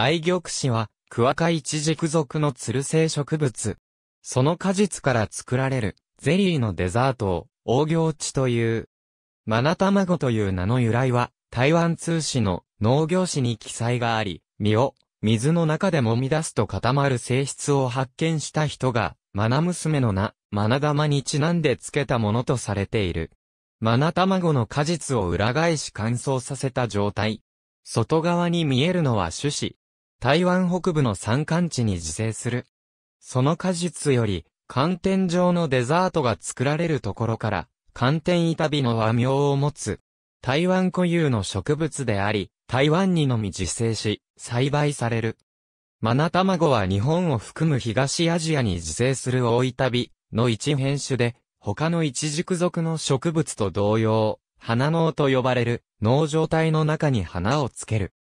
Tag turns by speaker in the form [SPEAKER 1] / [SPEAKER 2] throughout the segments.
[SPEAKER 1] 愛玉子は、クワカイチジク属のツル性植物。その果実から作られる、ゼリーのデザートを、大行地という。マナ卵という名の由来は、台湾通史の農業史に記載があり、実を、水の中で揉み出すと固まる性質を発見した人が、マナ娘の名、マナ玉にちなんで付けたものとされている。マナ卵の果実を裏返し乾燥させた状態。外側に見えるのは種子、台湾北部の山間地に自生する。その果実より、寒天状のデザートが作られるところから、寒天板火の和名を持つ。台湾固有の植物であり、台湾にのみ自生し、栽培される。マナ卵は日本を含む東アジアに自生する大板火の一変種で、他の一軸属の植物と同様、花脳と呼ばれる脳状態の中に花をつける。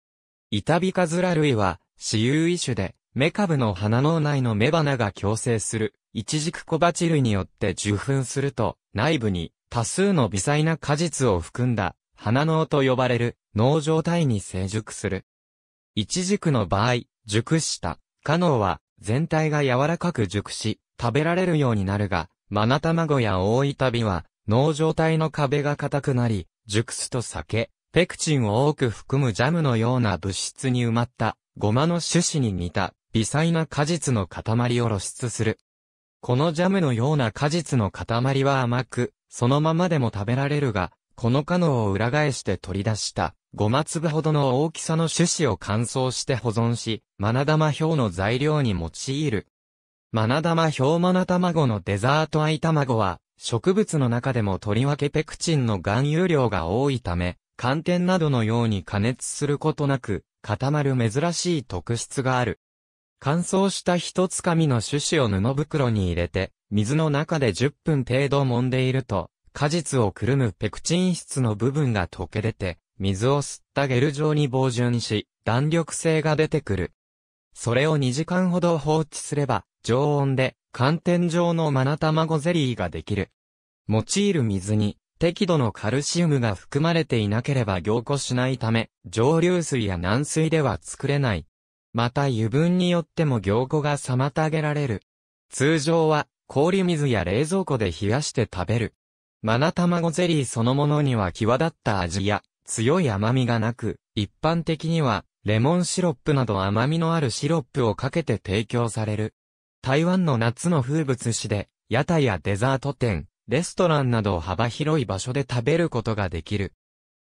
[SPEAKER 1] 板火カズラ類は、私有異種で、メカブの花脳内の雌花が共生する、一軸小鉢類によって受粉すると、内部に多数の微細な果実を含んだ、花脳と呼ばれる、脳状態に成熟する。一軸の場合、熟した花脳は、全体が柔らかく熟し、食べられるようになるが、マナ卵や大板ビは、脳状態の壁が硬くなり、熟すと酒、ペクチンを多く含むジャムのような物質に埋まったごまの種子に似た微細な果実の塊を露出する。このジャムのような果実の塊は甘く、そのままでも食べられるが、このカノを裏返して取り出した、ごま粒ほどの大きさの種子を乾燥して保存し、マナダマ表の材料に用いる。マナダマ表マナ卵のデザートアイ卵は、植物の中でもとりわけペクチンの含有量が多いため、寒天などのように加熱することなく、固まる珍しい特質がある。乾燥した一つかみの種子を布袋に入れて、水の中で10分程度揉んでいると、果実をくるむペクチン質の部分が溶け出て、水を吸ったゲル状に防潤し、弾力性が出てくる。それを2時間ほど放置すれば、常温で、寒天状のマナ卵ゼリーができる。用いる水に、適度のカルシウムが含まれていなければ凝固しないため、蒸留水や軟水では作れない。また油分によっても凝固が妨げられる。通常は氷水や冷蔵庫で冷やして食べる。マナ卵ゼリーそのものには際立った味や強い甘みがなく、一般的にはレモンシロップなど甘みのあるシロップをかけて提供される。台湾の夏の風物詩で、屋台やデザート店、レストランなど幅広い場所で食べることができる。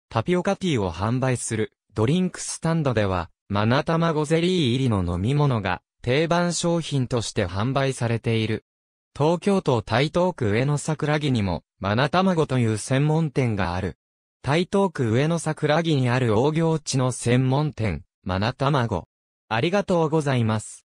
[SPEAKER 1] タピオカティーを販売するドリンクスタンドでは、マナタマゴゼリー入りの飲み物が定番商品として販売されている。東京都台東区上野桜木にも、マナタマゴという専門店がある。台東区上野桜木にある大行地の専門店、マナタマゴ。ありがとうございます。